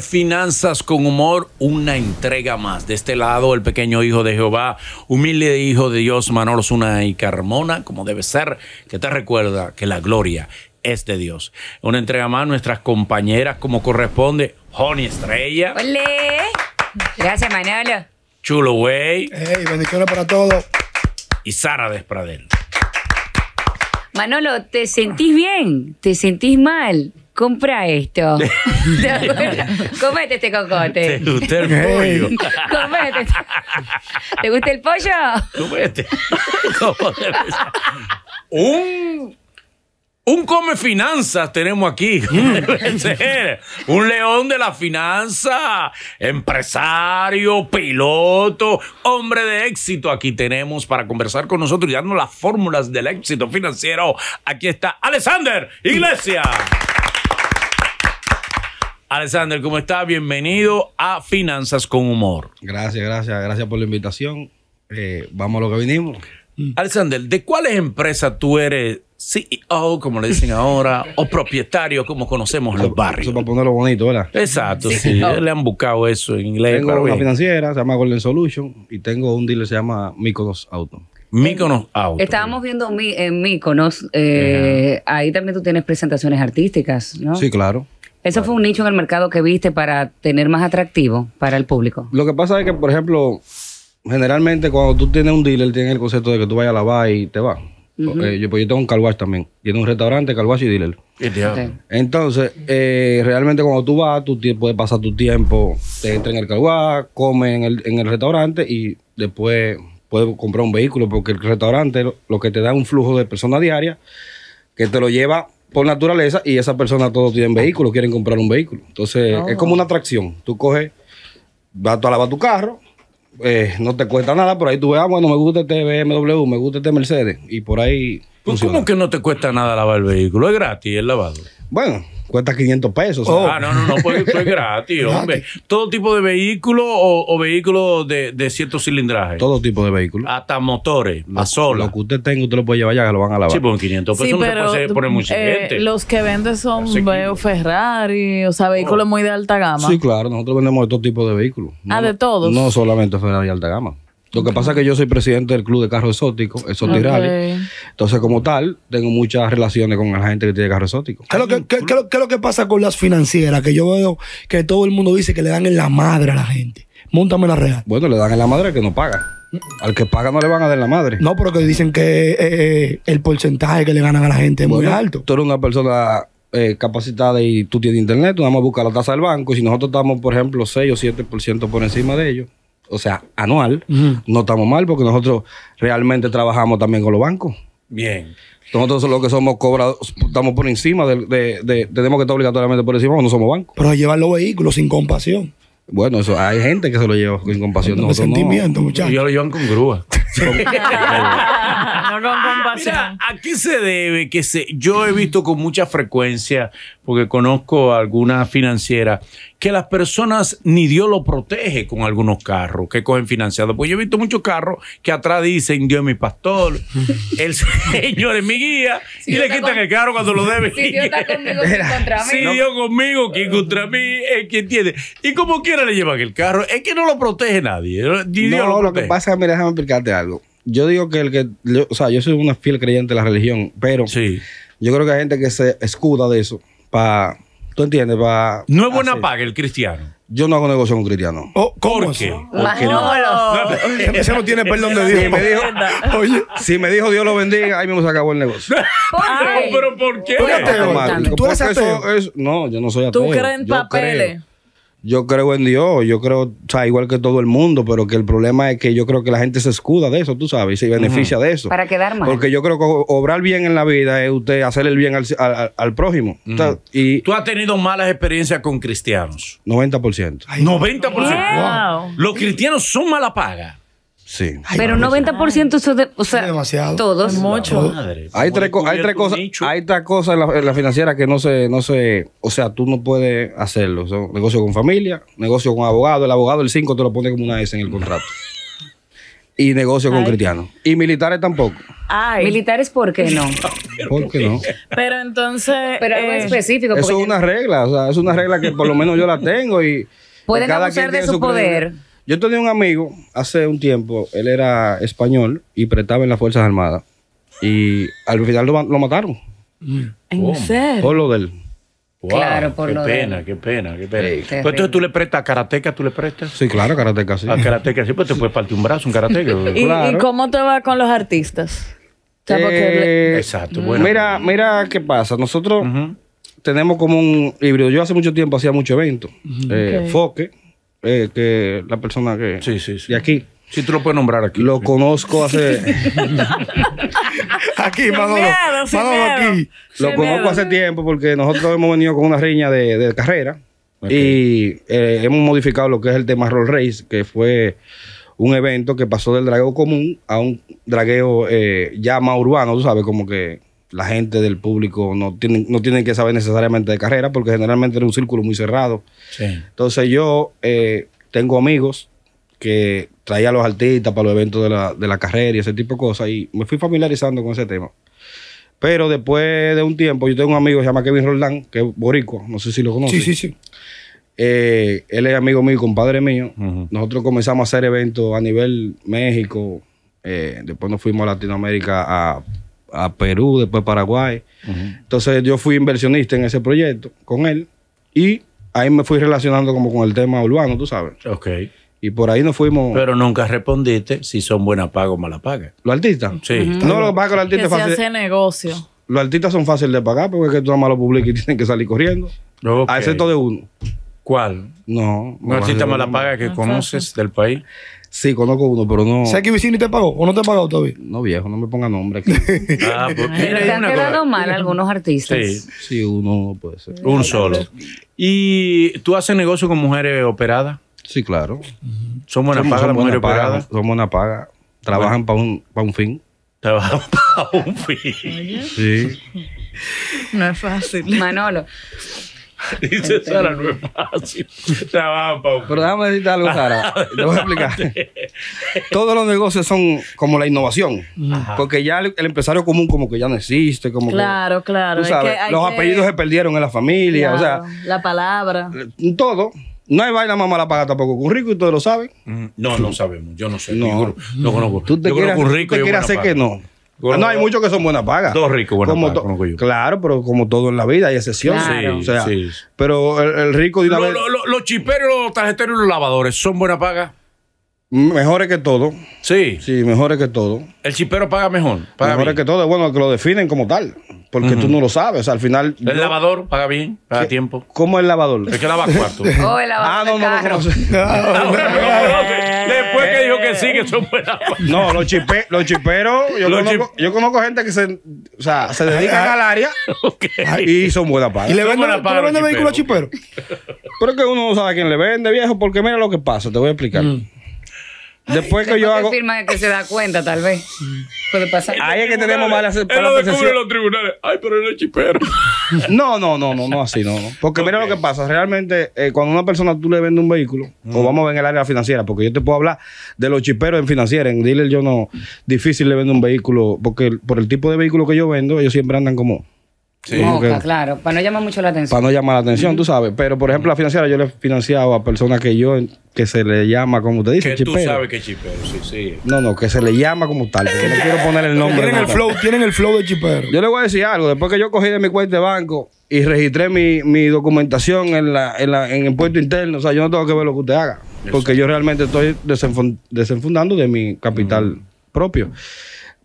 Finanzas con Humor, una entrega más. De este lado, el pequeño hijo de Jehová, humilde hijo de Dios, Manolo Zuna y Carmona, como debe ser, que te recuerda que la gloria es de Dios. Una entrega más, nuestras compañeras, como corresponde, Joni Estrella. hola, Gracias, Manolo. Chulo, Wey bendiciones para todos! Y Sara Despradel. Manolo, ¿te sentís bien? ¿Te sentís mal? compra esto. Comete este cocote. ¿Te gusta el pollo? Comete. Este- ¿Te gusta el pollo? Comete. un un come finanzas tenemos aquí. Mm. un león de la finanza, empresario, piloto, hombre de éxito. Aquí tenemos para conversar con nosotros y darnos las fórmulas del éxito financiero. Aquí está Alexander Iglesias. Alexander, ¿cómo estás? Bienvenido a Finanzas con Humor. Gracias, gracias, gracias por la invitación. Eh, vamos a lo que vinimos. Alexander, ¿de cuáles empresas tú eres CEO, como le dicen ahora, o propietario, como conocemos los barrios? Eso para ponerlo bonito, ¿verdad? Exacto, sí. Le han buscado eso en inglés. Tengo una financiera, se llama Golden Solution, y tengo un dealer, se llama Mykonos Auto. Miconos eh, Auto. Estábamos viendo en Miconos. Eh, ahí también tú tienes presentaciones artísticas, ¿no? Sí, claro. ¿Eso fue un nicho en el mercado que viste para tener más atractivo para el público? Lo que pasa es que, por ejemplo, generalmente cuando tú tienes un dealer, tienes el concepto de que tú vayas a la va y te vas. yo, pues, yo tengo un carwash también. Tiene un restaurante, carwash y dealer. Entonces, eh, realmente cuando tú vas, tú puedes pasar tu tiempo, te entras en el carwash, comes en el, restaurante y después puedes comprar un vehículo porque el restaurante lo, lo que te da un flujo de personas diarias que te lo lleva por naturaleza y esas personas todos tienen vehículos, quieren comprar un vehículo. Entonces, es oh. como una atracción. Tú coges, vas a lavar tu carro, eh, no te cuesta nada, por ahí tú ves, ah, bueno, me gusta este BMW, me gusta este Mercedes, y por ahí. Pues, que no te cuesta nada lavar el vehículo? Es gratis el lavado. Bueno, cuesta 500 pesos. Oh. Ah, no, no, no, pues, es pues, gratis, hombre. Todo tipo de vehículo o, o vehículos de, cierto cilindraje. Todo tipo de vehículo Hasta motores, ah, a solo Lo que usted tenga, usted lo puede llevar allá, que lo van a lavar. Sí, pues 500 pesos no se puede eh, Los que venden son, veo, Ferrari, o sea, oh. vehículos muy de alta gama. Sí, claro, nosotros vendemos de todo tipo de vehículos. Ah, de todos. No solamente Ferrari alta gama. Lo que pasa es que yo soy presidente del club de carros exóticos, Exotic Entonces, como tal, tengo muchas relaciones con la gente que tiene carros exóticos. ¿Qué, qué, es lo que pasa con las financieras? Que yo veo que todo el mundo dice que le dan en la madre a la gente. Móntame la real. Bueno, le dan en la madre al que no paga. Al que paga no le van a dar la madre. No, porque dicen que eh, eh, el porcentaje que le ganan a la gente es muy alto. Tú eres una persona eh, capacitada y tú tienes internet, Vamos a buscar la tasa del banco. Y si nosotros estamos, por ejemplo, 6 o 7% por encima de ellos, o sea, anual, no estamos mal porque nosotros realmente trabajamos también con los bancos. Bien. Nosotros lo que somos cobrados, estamos por encima, de, tenemos que estar obligatoriamente por encima, no somos bancos. Pero llevar los vehículos sin compasión. Bueno, eso hay gente que se lo lleva sin compasión. No, no, muchachos. Yo lo llevan con grúa. no Mira, ¿a qué se debe? Que se, yo he visto con mucha frecuencia, porque conozco a alguna financiera, que las personas ni Dios lo protege con algunos carros que cogen financiados. Pues yo he visto muchos carros que atrás dicen Dios es mi pastor, el Señor es mi guía, y le quitan el carro cuando lo debe. Si Dios está conmigo, ¿quién contra mí? Si Dios conmigo, ¿quién contra mí? Es quien tiene. Y como quiera le llevan el carro, es que no lo protege nadie. no, lo, que pasa, mira, déjame explicarte algo yo digo que el que, o sea, yo soy una fiel creyente de la religión, pero sí. yo creo que hay gente que se escuda de eso para, ¿tú entiendes? Para… no es buena paga el cristiano. Yo no hago negocio con un cristiano. Oh, ¿Por qué? Porque no. no. Ese no tiene perdón de Dios. Si me, dijo, oye, me dijo Dios lo bendiga, ahí mismo se acabó el negocio. ¿Por ah, pero ¿por qué? ¿Tú no, yo no soy ateo. ¿Tú crees en papeles? yo creo en Dios, yo creo, o sea, igual que todo el mundo, pero que el problema es que yo creo que la gente se escuda de eso, tú sabes, y se beneficia de eso. Para quedar mal. Porque yo creo que obrar bien en la vida es usted hacer el bien al, prójimo. y ¿Tú has tenido malas experiencias con cristianos? 90%. Ay, 90%. Wow. Los cristianos son mala paga. Sí. pero 90% eso de, o sea, todos. Mucho. Hay tres, cosas, hay tres cosas en la, financiera que no se, no se, o sea, tú no puedes hacerlo. negocio con familia, negocio con abogado, el abogado el 5 te lo pone como una S en el contrato. y negocio con cristianos. Y militares tampoco. Ay. Militares, ¿por qué no? ¿Por qué no? Pero entonces. Pero algo eh, específico. Eso es una regla, o sea, es una regla que por lo menos yo la tengo y. Pueden abusar de su poder. Yo tenía un amigo hace un tiempo, él era español y prestaba en las Fuerzas Armadas. Y al final lo, mataron. ¿En Por lo del. claro, por qué lo pena, qué pena, qué pena. pues entonces tú le prestas a karateca, tú le prestas. Sí, claro, karateca sí. A karateca sí, pues te puedes partir un brazo, un karateca. ¿Y, cómo te va con los artistas? Eh, Exacto, bueno. Mira, mira qué pasa. Nosotros tenemos como un híbrido. Yo hace mucho tiempo hacía mucho evento. Eh, Foque eh, que la persona que. Sí, sí, sí. Y aquí. Sí, tú lo puedes nombrar aquí. Lo conozco hace. aquí, Manolo. aquí. lo conozco hace tiempo porque nosotros hemos venido con una riña de, carrera y eh, hemos modificado lo que es el tema Roll Race, que fue un evento que pasó del dragueo común a un dragueo eh, ya más urbano, tú sabes, como que la gente del público no tiene no tienen que saber necesariamente de carrera, porque generalmente era un círculo muy cerrado. Entonces yo eh, tengo amigos que traía a los artistas para los eventos de la, carrera y ese tipo de cosas, y me fui familiarizando con ese tema. Pero después de un tiempo, yo tengo un amigo que se llama Kevin Roldán, que es boricua, no sé si lo conoce. Sí, sí, sí. Eh, él es amigo mío compadre mío. Nosotros comenzamos a hacer eventos a nivel México. Eh, después nos fuimos a Latinoamérica a a Perú, después Paraguay. Entonces yo fui inversionista en ese proyecto con él y ahí me fui relacionando como con el tema urbano, tú sabes. Ok. Y por ahí nos fuimos. Pero nunca respondiste si son buena paga o mala paga. ¿Los artistas? Sí. No, lo que los artistas fácil. negocio. Los artistas son fáciles de pagar porque es que tú amas lo publicas y tienen que salir corriendo. A excepto de uno. ¿Cuál? No. Un artista mala paga que conoces del país. Sí, conozco uno, pero no. ¿Sabes que Vicini te pagó o no te ha pagado todavía? No, viejo, no me ponga nombre aquí. ah, te pues han quedado mal algunos artistas. Sí, sí, uno puede ser. Un solo. ¿Y tú haces negocio con mujeres operadas? Sí, claro. Son buenas pagas las mujeres operadas. Son buenas paga. Trabajan para un, para un fin. Trabajan para un fin. Sí. No es fácil. Manolo. Dice Sara, no es fácil. Pero déjame decirte algo, Sara. Te voy a explicar. Todos los negocios son como la innovación. Porque ya el, empresario común como que ya no existe. Como claro, claro. los apellidos se perdieron en la familia. o sea, la palabra. Eh, todo. No hay baila, más la paga tampoco con y todo lo saben. Mm, no, no sabemos. Yo no sé. No, no conozco. tú te quieres hacer que no no, hay muchos que son buenas pagas. Dos ricos, bueno, como Claro, pero como todo en la vida, hay excepciones. Sí, o sea, Pero el, rico Los chiperos, los tarjeteros y los lavadores son buenas pagas. Mejores que todo. Sí. Sí, mejores que todo. El chipero paga mejor. mejores que todo. Bueno, que lo definen como tal. Porque tú no lo sabes. al final. El lavador paga bien, paga tiempo. ¿Cómo es el lavador? Es que lava cuarto. el lavador. Ah, no después que dijo que sí, que eh. son buenas. No, los, chiperos, yo, conozco, gente que se, o sea, se ah, dedica al área y son buenas pagas. ¿Y le venden vehículos chiperos? Pero es que uno no sabe a quién le vende, viejo, porque mira lo que pasa, te voy a explicar. Mm. Después que yo hago. firma que se da cuenta, tal vez. Puede pasar. Ahí es que tenemos malas. Él lo descubre los tribunales. Ay, pero él es chipero. No, no, no, no, no así, no. Porque mira lo que pasa. Realmente, eh, cuando una persona tú le vendes un vehículo, o vamos a ver en el área financiera, porque yo te puedo hablar de los chiperos en financiera. En dealer yo no. Difícil le vendo un vehículo, porque por el tipo de vehículo que yo vendo, ellos siempre andan como claro, para no llamar mucho la atención. Para no llamar la atención, tú sabes. Pero, por ejemplo, la financiera yo le he financiado a personas que yo, que se le llama, como usted dice, que tú sabes que chipero, sí, sí. No, no, que se le llama como tal. Que no quiero poner el nombre. Tienen el flow, tienen el flow de chipero. Yo le voy a decir algo. Después que yo cogí de mi cuenta de banco y registré mi, documentación en, la, en, la, en el puerto interno, o sea, yo no tengo que ver lo que usted haga. Porque yo realmente estoy desenfundando de mi capital propio.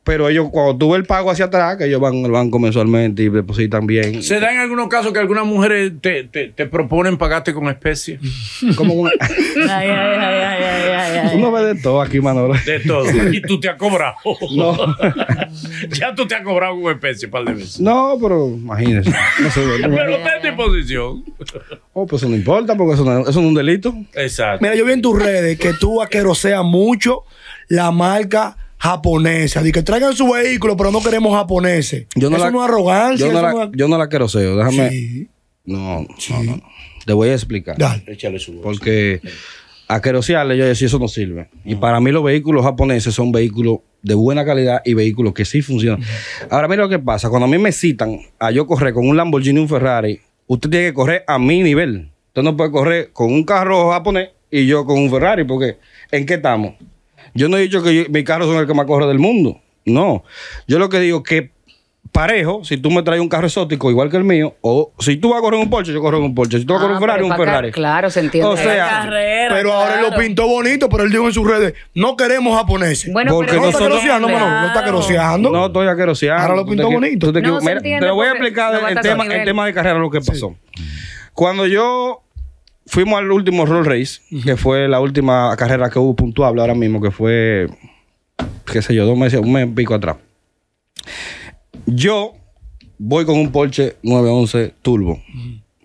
Pero ellos, cuando tuve el pago hacia atrás, que ellos van al banco mensualmente y depositan bien. ¿Se da en algunos casos que algunas mujeres te, te, te proponen pagarte con especie? Como una... ay, ay, ay, ay, Uno ve de todo aquí, Manolo. De todo. Y tú te has cobrado. No. ya tú te has cobrado con especie, par de veces. No, pero imagínese. No pero está en disposición. Oh, pues eso no importa, porque eso eso no es un delito. Exacto. Mira, yo vi en tus redes que tú aqueroseas mucho la marca japonesa. di que traigan su vehículo, pero no queremos japoneses. Yo no eso no es arrogancia. Yo no, la, quiero Déjame. No, no, no, Te voy a explicar. Dale. Porque a querosearle yo decía, eso no sirve. Y para mí los vehículos japoneses son vehículos de buena calidad y vehículos que sí funcionan. Ahora, mira lo que pasa. Cuando a mí me citan a yo correr con un Lamborghini y un Ferrari, usted tiene que correr a mi nivel. Usted no puede correr con un carro japonés y yo con un Ferrari, porque ¿en qué estamos? Yo no he dicho que mis carros son el que más corre del mundo. No. Yo lo que digo que parejo, si tú me traes un carro exótico igual que el mío, o si tú vas a correr un Porsche, yo corro un Porsche. Si tú vas a correr ah, un Ferrari, un Ferrari. Claro, se entiende. O sea, pero ahora él lo pintó bonito, pero él dijo en sus redes, no queremos japoneses. Bueno, Porque pero no está queroseando, no está queroseando. No estoy aqueroseando. Ahora lo pintó bonito. Te, voy a explicar el, tema, de carrera, lo que pasó. Cuando yo fuimos al último Roll Race, que fue la última carrera que hubo puntuable ahora mismo, que fue, qué sé yo, dos meses, un mes pico atrás. Yo voy con un Porsche 911 Turbo,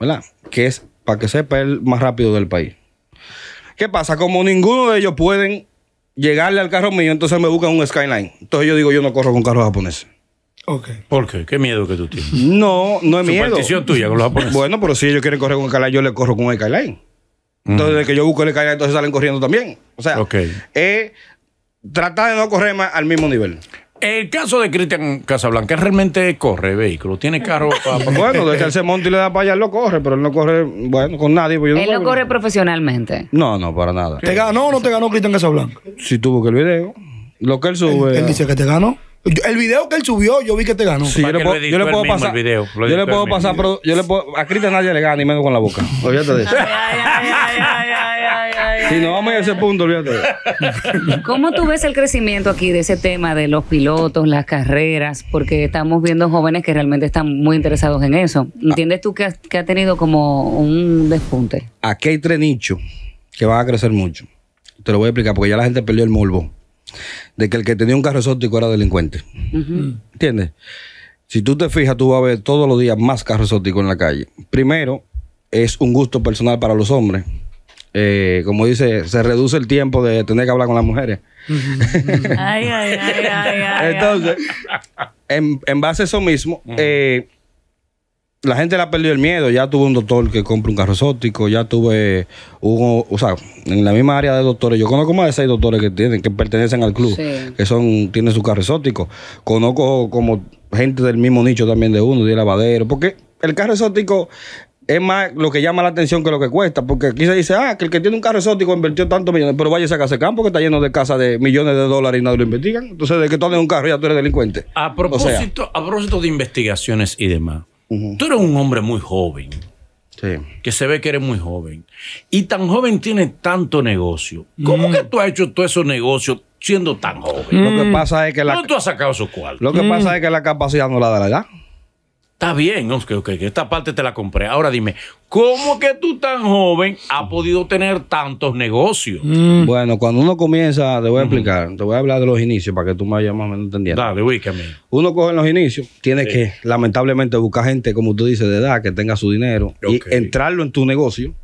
¿verdad? Que es, para que sepa, el más rápido del país. ¿Qué pasa? Como ninguno de ellos pueden llegarle al carro mío, entonces me buscan un Skyline. Entonces yo digo, yo no corro con carros japoneses. Okay. ¿Por qué? ¿Qué miedo que tú tienes? No, no es miedo. tuya con los japoneses. Bueno, pero si ellos quieren correr con Skyline, yo le corro con Skyline. Entonces, mm. desde que yo busco el Skyline, entonces salen corriendo también. O sea, okay. tratar de no correr más al mismo nivel. El caso de Cristian Casablanca realmente corre vehículo, tiene carro ah, para... bueno, desde eh, que se monte y le da para allá, lo corre, pero él no corre, bueno, con nadie. Pues él no, corre profesionalmente. No, no, para nada. ¿Te ganó o no te ganó Cristian Casablanca? Si tuvo que el video. Lo que él sube. él dice que te ganó el video que él subió, yo vi que te ganó. Sí, yo, le puedo, pasar pasar. Video, yo le puedo pasar, pero yo le puedo. A Cristian nadie le gana y menos con la boca. Olvídate de eso. Si no vamos a ese punto, olvídate de eso. ¿Cómo tú ves el crecimiento aquí de ese tema de los pilotos, las carreras? Porque estamos viendo jóvenes que realmente están muy interesados en eso. ¿Entiendes tú que, ha tenido como un despunte? Aquí hay tres nichos que van a crecer mucho. Te lo voy a explicar porque ya la gente perdió el morbo de que el que tenía un carro exótico era delincuente. Mm. ¿Entiendes? Si tú te fijas, tú vas a ver todos los días más carros exóticos en la calle. Primero, es un gusto personal para los hombres. Eh, como dice, se reduce el tiempo de tener que hablar con las mujeres. ay, ay, ay, Entonces, en, base a eso mismo, la gente le ha perdido el miedo. Ya tuve un doctor que compra un carro exótico, ya tuve uno, o sea, en la misma área de doctores. Yo conozco más de seis doctores que tienen, que pertenecen al club, que son, tienen su carro exótico. Conozco como gente del mismo nicho también de uno, de lavadero, porque el carro exótico es más lo que llama la atención que lo que cuesta, porque aquí se dice, ah, que el que tiene un carro exótico invirtió tantos millones, pero vaya a casa campo que está lleno de casas de millones de dólares y nadie lo investiga. Entonces, de que tú un carro ya tú eres delincuente. A propósito, a propósito de investigaciones y demás. Tú eres un hombre muy joven. Que se ve que eres muy joven. Y tan joven tienes tanto negocio. ¿Cómo mm. que tú has hecho todos esos negocios siendo tan joven? Lo que mm. tú has sacado esos cuartos? Lo que pasa mm. es que la capacidad no la da la Está bien, okay, que esta parte te la compré. Ahora dime, ¿cómo que tú tan joven has podido tener tantos negocios? Mm. Bueno, cuando uno comienza, te voy a explicar, te voy a hablar de los inicios para que tú me vayas más o menos entendiendo. Dale, Uno coge los inicios, tiene que lamentablemente buscar gente, como tú dices, de edad, que tenga su dinero y entrarlo en tu negocio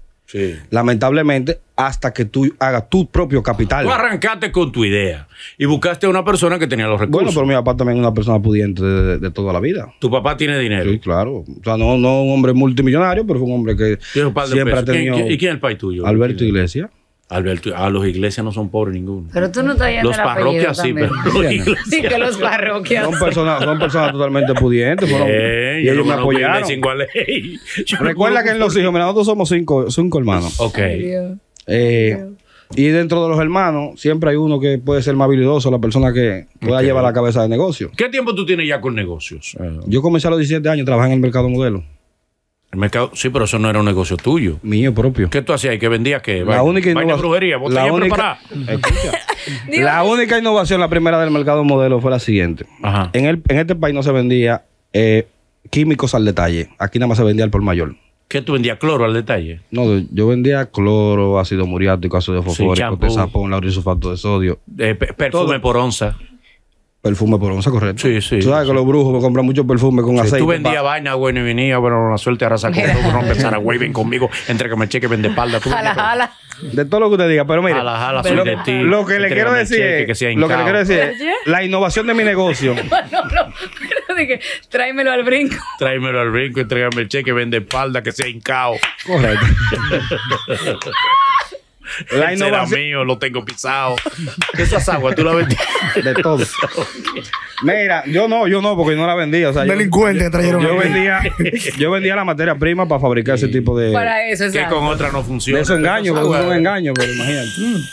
Lamentablemente, hasta que tú hagas tu propio capital. Tú arrancaste con tu idea y buscaste a una persona que tenía los recursos. Bueno, pero mi papá también es una persona pudiente de, toda la vida. ¿Tu papá tiene dinero? Sí, claro. O sea, no, no un hombre multimillonario, pero fue un hombre que siempre ha tenido. ¿Y quién es el país tuyo? Alberto Iglesias. Alberto, a ah, los iglesias no son pobres ninguno. Pero tú no estás yendo Los parroquias sí, pero los sí, Sí, que los parroquias. Son personas, son personas totalmente pudientes. Fueron, y ellos me apoyaron. Recuerda que en los hijos, mira, nosotros somos cinco, cinco hermanos. Ok. Eh, y dentro de los hermanos, siempre hay uno que puede ser más habilidoso, la persona que pueda llevar la cabeza de negocio. ¿Qué tiempo tú tienes ya con negocios? Yo comencé a los 17 años, trabajé en el mercado modelo mercado, sí, pero eso no era un negocio tuyo. Mío propio. ¿Qué tú hacías y qué vendías? ¿Qué? La única innovación. la innovación, la primera del mercado modelo fue la siguiente. En, el, en este país no se vendía eh, químicos al detalle. Aquí nada más se vendía al por mayor. ¿Qué tú vendías? ¿Cloro al detalle? No, yo vendía cloro, ácido muriático, ácido fosfórico, sí, tesapón, laurisulfato de sodio. Eh, perfume por onza. Perfume por onza, correcto. Sí, sí. Tú sabes que los brujos me compran mucho perfume con sí, aceite. Tú vendías vaina, bueno, y venía, bueno, la suerte ahora sacó todo, no empezar a güey, ven conmigo, entre que cheque, vende espalda. Tú De todo lo que usted diga, pero mire. soy de Lo que le quiero decir es, lo que le quiero decir la innovación de mi negocio. no, no, pero dije, tráemelo al brinco. Tráemelo al brinco, entrégame el cheque, vende espalda, que sea hincao. Correcto. La innovación. mío, lo tengo pisado. esa agua? tú la vendías. De todo. Mira, yo no, yo no, porque yo no la vendía. O sea, Delincuente trajeron. Yo, vendía, yo vendía la materia prima para fabricar ese tipo de. Para eso, exacto. Que con otra no funciona. Eso eso engaño, es un engaño, pero imagínate. Mm.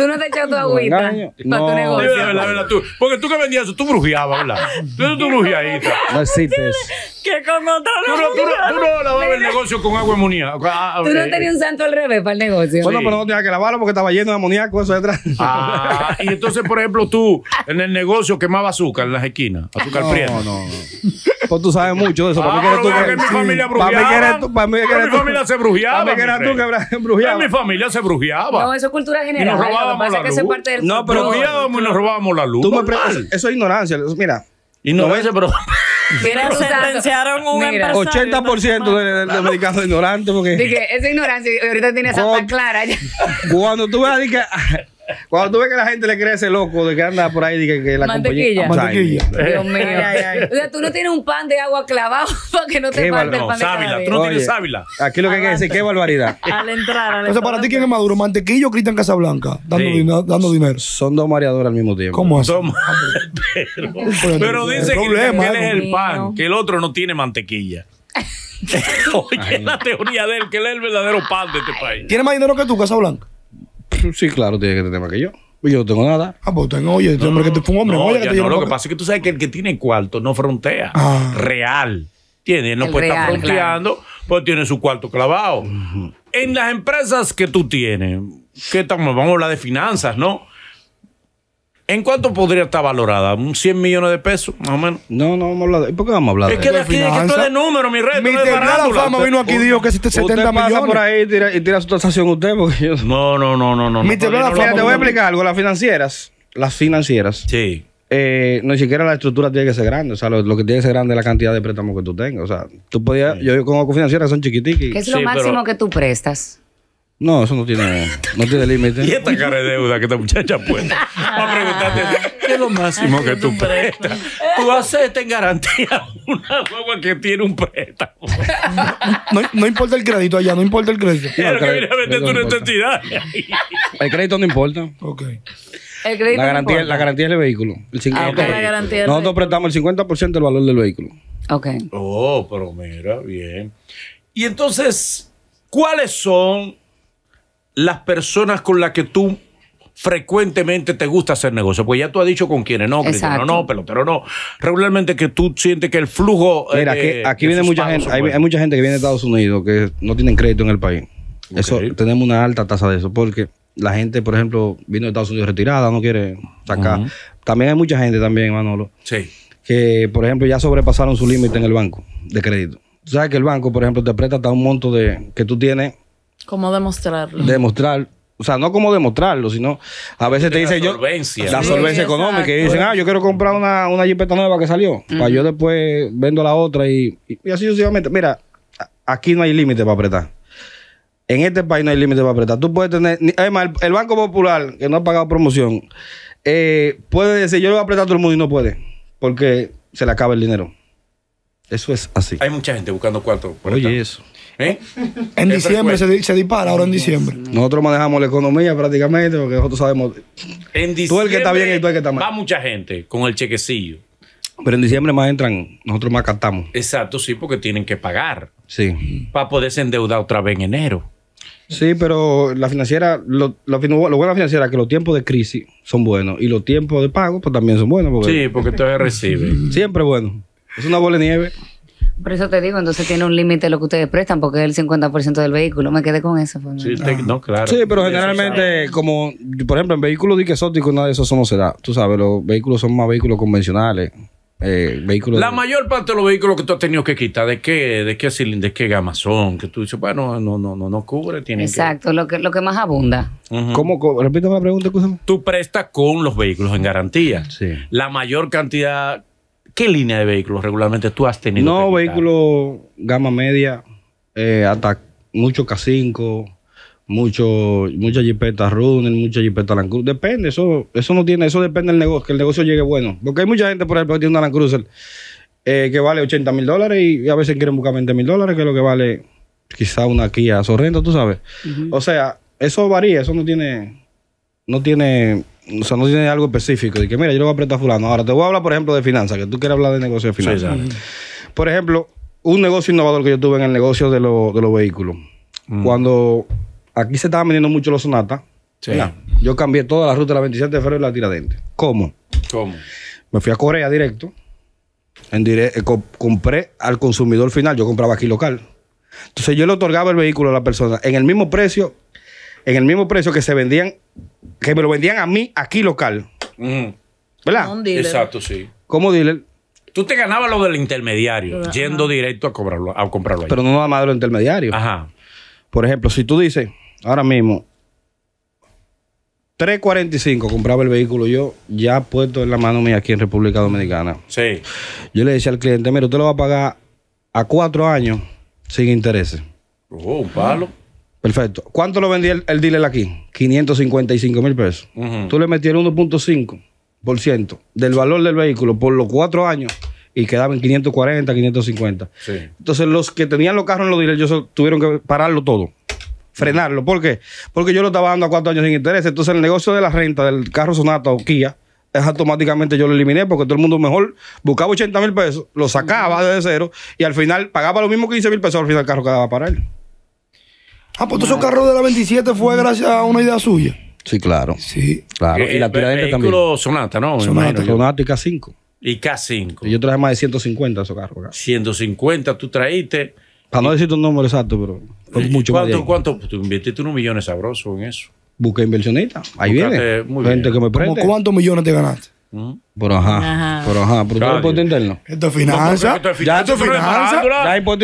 Tú no te echas tu agüita no, para tu negocio. porque tú que vendías eso, tú brujeabas, ¿verdad? Tú eres tu brujeadita. No existe eso. Que con tú no, tú no, tú no lavabas el negocio con agua amoníaca. Ah, ah, tú no eh, tenías un eh. santo al revés para el negocio. Bueno, pero no tenías que lavarlo porque estaba lleno de amoníaco eso detrás. Ah, y entonces, por ejemplo, tú en el negocio quemabas azúcar en las esquinas, azúcar no, No, no. Pues tú sabes mucho de eso. Para ah, mí que eres tú que. brujeaba. Para mí que eres tú. Para mí que eres tú. Mi familia se brujeaba. Para mí que eras tú que brujeaba. mi familia se brujeaba. No, eso es cultura general. Y nos ¿eh? robábamos la luz. No, pero. Brujeábamos y nos robábamos la luz. Tú me Eso es ignorancia. Mira. Ignorancia, pero. Mira, sentenciaron un Mira, 80% de, de, de americanos ignorantes. Porque... Dije, esa ignorancia ahorita tiene esa tan Clara. Ya. Cuando tú veas, dije, cuando tú ves que la gente le crece loco de que anda por ahí, y que, la mantequilla. mantequilla. Dios mío. O sea, tú no tienes un pan de agua clavado para que no te falte el pan de Tú no tienes sábila. Aquí lo que hay que decir, qué barbaridad. Al entrar, al O para ti, ¿quién es maduro? ¿Mantequilla o Cristian Casablanca? Dando, dinero, dando dinero. Son dos mareadores al mismo tiempo. ¿Cómo así? pero, pero dice que él es el pan, que el otro no tiene mantequilla. Oye, es la teoría de él, que él es el verdadero pan de este país. ¿Tiene más dinero que tú, Casablanca? Sí, claro, tiene que tener más que yo. Yo no tengo nada. Ah, pues tengo, oye, no, este hombre que te fue un hombre. No, que no, lo que pasa es que tú sabes que el que tiene cuarto no frontea. Ah. Real. Tiene, no puede estar fronteando, pues tiene su cuarto clavado. En las empresas que tú tienes, ¿qué tal? Vamos a hablar de finanzas, ¿no? ¿En cuánto podría estar valorada? ¿Un 100 millones de pesos, más o menos? No, no vamos a hablar de... ¿Por qué vamos a hablar de Es que de aquí, es que esto es de número, mi rey. Mi no fama vino aquí y dijo que si 70 usted pasa por ahí y tira, su tasación usted. Porque No, no, no, no. no mi fama. Te voy a explicar algo. Las financieras, las financieras. Sí. Eh, ni siquiera la estructura tiene que ser grande. O sea, lo, que tiene que ser grande es la cantidad de préstamos que tú tengas. O sea, tú podías... Yo, conozco financieras son chiquititas. ¿Qué es lo máximo que tú prestas? No, eso no tiene, no tiene límite. ¿Y esta cara de deuda que esta muchacha puede. Va a preguntarte, ¿qué es lo máximo que tú prestas? Tú aceptas en garantía una guagua que tiene un préstamo. No, no, importa el crédito allá, no importa el crédito. Pero que viene a vender tu necesidad. El crédito no importa. Ok. El crédito la, garantía, la garantía es el vehículo. El ah, la garantía Nosotros prestamos el 50% del valor del vehículo. Ok. Oh, pero mira, bien. Y entonces, ¿cuáles son las personas con las que tú frecuentemente te gusta hacer negocio? Pues ya tú has dicho con quiénes, no, no no, pelotero, no. Regularmente que tú sientes que el flujo. Mira, aquí, eh, viene mucha gente, hay, mucha gente que viene de Estados Unidos que no tienen crédito en el país. Eso, tenemos una alta tasa de eso, porque la gente, por ejemplo, vino de Estados Unidos retirada, no quiere sacar. También hay mucha gente también, Manolo. Sí. Que, por ejemplo, ya sobrepasaron su límite en el banco de crédito. Tú sabes que el banco, por ejemplo, te presta hasta un monto de que tú tienes ¿Cómo demostrarlo. Demostrar. O sea, no como demostrarlo, sino a veces te dicen yo. La solvencia. La solvencia económica. Y dicen, ah, yo quiero comprar una, una jipeta nueva que salió. Para yo después vendo la otra y, y, así sucesivamente. Mira, aquí no hay límite para apretar. En este país no hay límite para apretar. Tú puedes tener. Además, el, Banco Popular, que no ha pagado promoción, eh, puede decir, yo le voy a apretar a todo el mundo y no puede. Porque se le acaba el dinero. Eso es así. Hay mucha gente buscando cuarto. Por Oye, eso. ¿Eh? En diciembre se, dispara, ahora en diciembre. Mm. Nosotros manejamos la economía prácticamente porque nosotros sabemos. En diciembre tú el que está bien y tú el que está mal. Va mucha gente con el chequecillo. Pero en diciembre más entran, nosotros más captamos. Exacto, sí, porque tienen que pagar. Sí. Para poderse endeudar otra vez en enero. Sí, pero la financiera, lo, bueno de la financiera es que los tiempos de crisis son buenos y los tiempos de pago pues también son buenos. sí, porque todavía recibe. Siempre bueno. Es una bola de nieve. Por eso te digo, entonces tiene un límite lo que ustedes prestan, porque es el 50% del vehículo. Me quedé con eso. Sí, no, claro. Sí, pero generalmente, como, por ejemplo, en vehículos exóticos, nada de eso, no se da. Tú sabes, los vehículos son más vehículos convencionales. Eh, la mayor parte de los vehículos que tú has tenido que quitar, ¿de qué, de qué, de qué gama son? Que tú dices, bueno, no, no, no, cubre. Exacto, Lo, que, lo que más abunda. ¿Cómo? Repítame la pregunta, escúchame. Tú prestas con los vehículos en garantía. Sí. La mayor cantidad ¿Qué línea de vehículos regularmente tú has tenido? No, vehículos gama media, eh, hasta mucho K5, mucho, muchas jipetas Runner, muchas jipetas Land Cruiser. Depende, eso, eso no tiene, eso depende del negocio, que el negocio llegue bueno. Porque hay mucha gente, por ejemplo, que tiene una Land Cruiser eh, que vale 80 mil dólares y, a veces quieren buscar 20 mil dólares, que es lo que vale quizá una Kia Sorrento, tú sabes. O sea, eso varía, eso no tiene, no tiene o sea, no tiene algo específico. De que, mira, yo le voy a apretar fulano. Ahora, te voy a hablar, por ejemplo, de finanzas, que tú quieres hablar de negocio de finanzas. por ejemplo, un negocio innovador que yo tuve en el negocio de, los vehículos. Mm. Cuando aquí se estaban vendiendo mucho los Sonata. yo cambié toda la ruta de la 27 de febrero y la tiradente. ¿Cómo? ¿Cómo? Me fui a Corea directo. En eh, compré al consumidor final. Yo compraba aquí local. Entonces yo le otorgaba el vehículo a la persona en el mismo precio en el mismo precio que se vendían, que me lo vendían a mí aquí local. ¿Verdad? Exacto, sí. ¿Cómo dealer. Tú te ganabas lo del intermediario, yendo directo a, cobrarlo, a comprarlo. Ahí. Pero no nada más de lo intermediario. Ajá. Por ejemplo, si tú dices, ahora mismo, 3.45 compraba el vehículo yo, ya puesto en la mano mía aquí en República Dominicana. Sí. Yo le decía al cliente, mira, usted lo va a pagar a cuatro años sin intereses. Oh, un palo. Perfecto. ¿Cuánto lo vendía el, dealer aquí? 555 mil pesos. Tú le metieron 1.5% del valor del vehículo por los cuatro años y quedaban 540, 550. Sí. Entonces, los que tenían los carros en los dealers, ellos tuvieron que pararlo todo, frenarlo. ¿Por qué? Porque yo lo estaba dando a cuatro años sin interés. Entonces, el negocio de la renta del carro Sonata o Kia, es automáticamente yo lo eliminé porque todo el mundo mejor buscaba 80 mil pesos, lo sacaba desde cero y al final pagaba lo mismo 15 mil pesos, al final el carro quedaba para él. Ah, pues todo ese carro de la 27 fue gracias a una idea suya. Sí, claro. Sí. Claro. Eh, y la tiradente eh, también. vehículo Sonata, ¿no? Sonata, Sonata y K5. Y K5. Yo traje más de 150 esos carros acá. 150 tú traíste. Para no decirte un número exacto, pero eh, mucho ¿Cuánto, cuánto? Pues, tú invertiste unos millones sabrosos en eso. Busqué inversionista. Ahí viene. Gente que me ¿Cómo cuántos millones te ganaste? Pero ajá, Ajá. pero ajá, pero interno. Esto es finanza. Esto es esto es no es finanza. Esto no es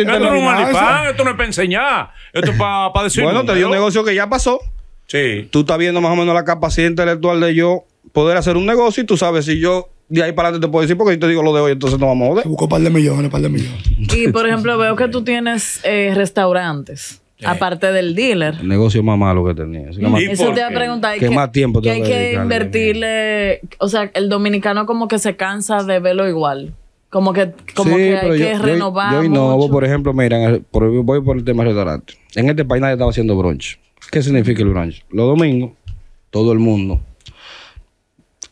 esto no es para enseñar. Esto es para decir. Bueno, te dio un negocio que ya pasó. Sí. Tú estás viendo más o menos la capacidad intelectual de yo poder hacer un negocio y tú sabes si yo de ahí para adelante te puedo decir porque yo te digo lo de hoy, entonces no vamos a joder. Busco un par de millones, un par de millones. Y por ejemplo, veo que tú tienes eh, restaurantes. Aparte del dealer. negocio más malo que tenía. eso te iba a preguntar. ¿Qué, más tiempo que hay que invertirle? O sea, el dominicano como que se cansa de verlo igual. Como que, como que hay que renovar. Yo, por ejemplo, mira, voy por el tema del restaurante. En este país nadie estaba haciendo brunch. ¿Qué significa el brunch? Los domingos, todo el mundo,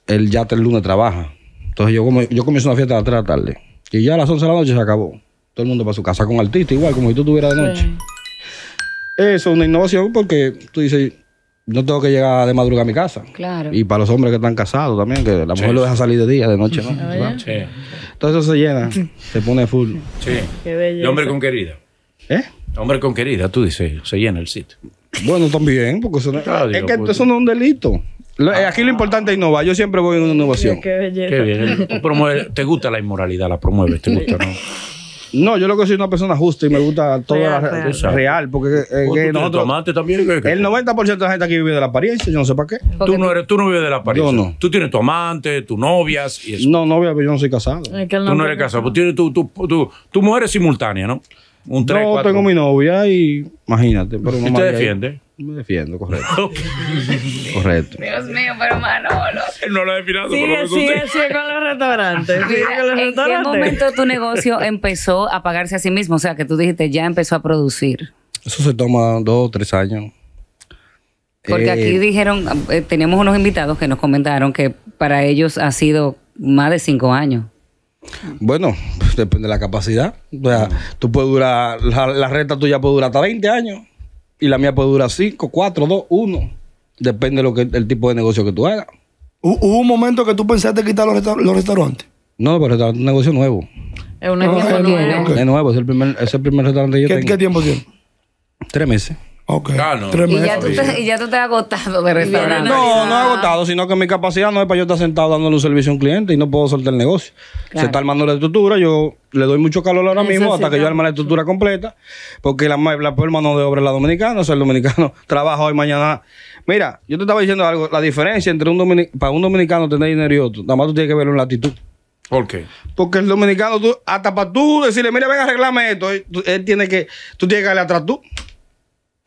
el ya el lunes trabaja. Entonces yo, como, yo comienzo una fiesta a las 3 de la tarde. Y ya a las 11 de la noche se acabó. Todo el mundo para su casa con artista, igual como si tú estuvieras de noche eso es una innovación porque tú dices, no tengo que llegar de madrugada a mi casa. Claro. Y para los hombres que están casados también, que la mujer lo deja salir de día, de noche, ¿no? Todo eso se llena, se pone full. Sí. Qué hombre con querida. ¿Eh? Hombre con querida, tú dices, se llena el sitio. Bueno, también, porque eso no, es que pues, eso no es un delito. Eh, aquí lo importante es innovar. Yo siempre voy en una innovación. Qué, belleza. Qué eh. ¿Te gusta la inmoralidad? La promueves, ¿te gusta, no? No, yo lo que soy una persona justa y me gusta todo real, la, real, porque también, el 90% de la gente aquí vive de la apariencia, yo no sé para qué. Tú no, eres, tú no vives de la apariencia. Tú tienes tu amante, tu novias y eso. No, novia, pero yo no soy casado. tú no eres casado, tú pues tienes tu, tu, tu, tu mujer es simultánea, ¿no? Un no, tengo mi novia y imagínate. Pero ¿Y te defiende? Me defiendo, correcto. correcto. Dios mío, pero Manolo. No lo he Sigue, Sí, sí, con los restaurantes. ¿En qué momento tu negocio empezó a pagarse a sí mismo? O sea, que tú dijiste, ya empezó a producir. Eso se toma dos o tres años. Porque aquí eh, dijeron, eh, teníamos unos invitados que nos comentaron que para ellos ha sido más de cinco años. Bueno, depende de la capacidad. O sea, tú puedes durar, la, la renta tuya puede durar hasta 20 años y la mía puede durar 5, 4, 2, 1. Depende lo que, del tipo de negocio que tú hagas. ¿Hubo un momento que tú pensaste quitar los, restaurantes? No, pero es un negocio nuevo. Es un negocio ah, nuevo. Es nuevo, es el primer, es primer restaurante que yo ¿Qué, tengo. ¿Qué tiempo tiene? Tres meses. Ok. Ah, y, ya tú te, has agotado de restaurante. No, no he agotado, sino que mi capacidad no es para yo estar sentado dándole un servicio a un cliente y no puedo soltar el negocio. Se está armando la estructura, yo le doy mucho calor ahora mismo hasta que yo arme la estructura completa, porque la, la mano de obra es la dominicana, o sea, el dominicano trabaja hoy, mañana. Mira, yo te estaba diciendo algo, la diferencia entre un dominicano, para un dominicano tener dinero y otro, nada más tú tienes que verlo en la actitud. ¿Por qué? Porque el dominicano, tú, hasta para tú decirle, mira, venga a arreglarme esto, eh, tiene que, tú tienes que darle atrás tú.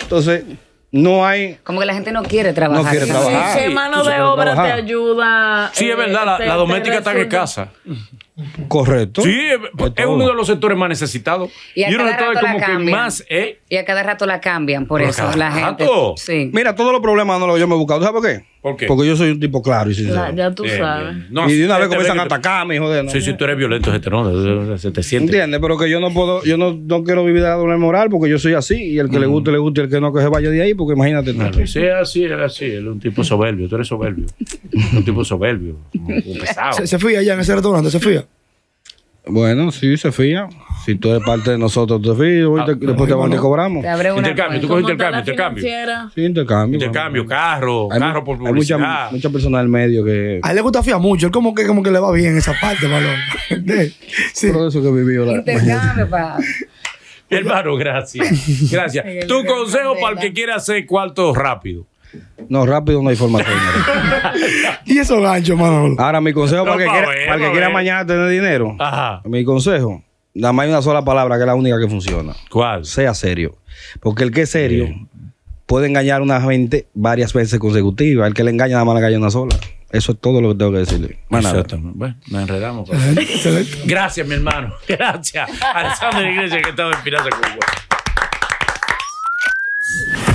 Entonces, no hay. Como que la gente no quiere trabajar. No quiere trabajar. mano de obra te ayuda? Sí, es eh, verdad, la, doméstica está en casa. Correcto. Sí, es pues, uno de los sectores más necesitados. Y, a y cada rato como que más. Eh. Y a cada rato la cambian, por eso la gente. Sí. Mira, todos los problemas no los yo me he buscado. sabes por qué? Porque yo soy un tipo claro ya tú sabes. y de una vez este comienzan a atacarme, hijo de. No, sí, sí tú eres violento, se se te siente. entiende Pero que yo no puedo, yo no, no quiero vivir de la moral porque yo soy así y el que le mm. guste, le guste y el que no, que se vaya de ahí porque imagínate. Claro, sí, así, es así. Él es un tipo soberbio. Tú eres soberbio. un tipo soberbio. Un pesado. Se, se fía allá en ese restaurante, se fía. Bueno, sí, se fía. Si tú eres parte de nosotros, te fío. Ah, después te, cobramos. Te intercambio, tú coges intercambio, intercambio. Sí, intercambio. Intercambio, carro, carro por publicidad. Hay mucha, mucha persona del medio que... A él le gusta fiar mucho. Él como que, como que le va bien esa parte, balón. sí. Por eso que vivió la... Intercambio, pa. Hermano, gracias. Gracias. tu consejo para el que quiera hacer cuarto rápido. No, rápido no hay forma. ¿Y eso gancho Manolo? Ahora, mi consejo para, que, quiera, para que quiera, eh. mañana tener dinero. Ajá. Mi consejo, nada más una sola palabra que es la única que funciona. ¿Cuál? Sea serio. Porque el que es serio puede engañar a una gente varias veces consecutivas. El que le engaña nada más le engaña una sola. Eso es todo lo que tengo que decirle. Bueno, nos enredamos. Pues. Gracias, mi hermano. Gracias. la Iglesias, que estaba en con Cuba.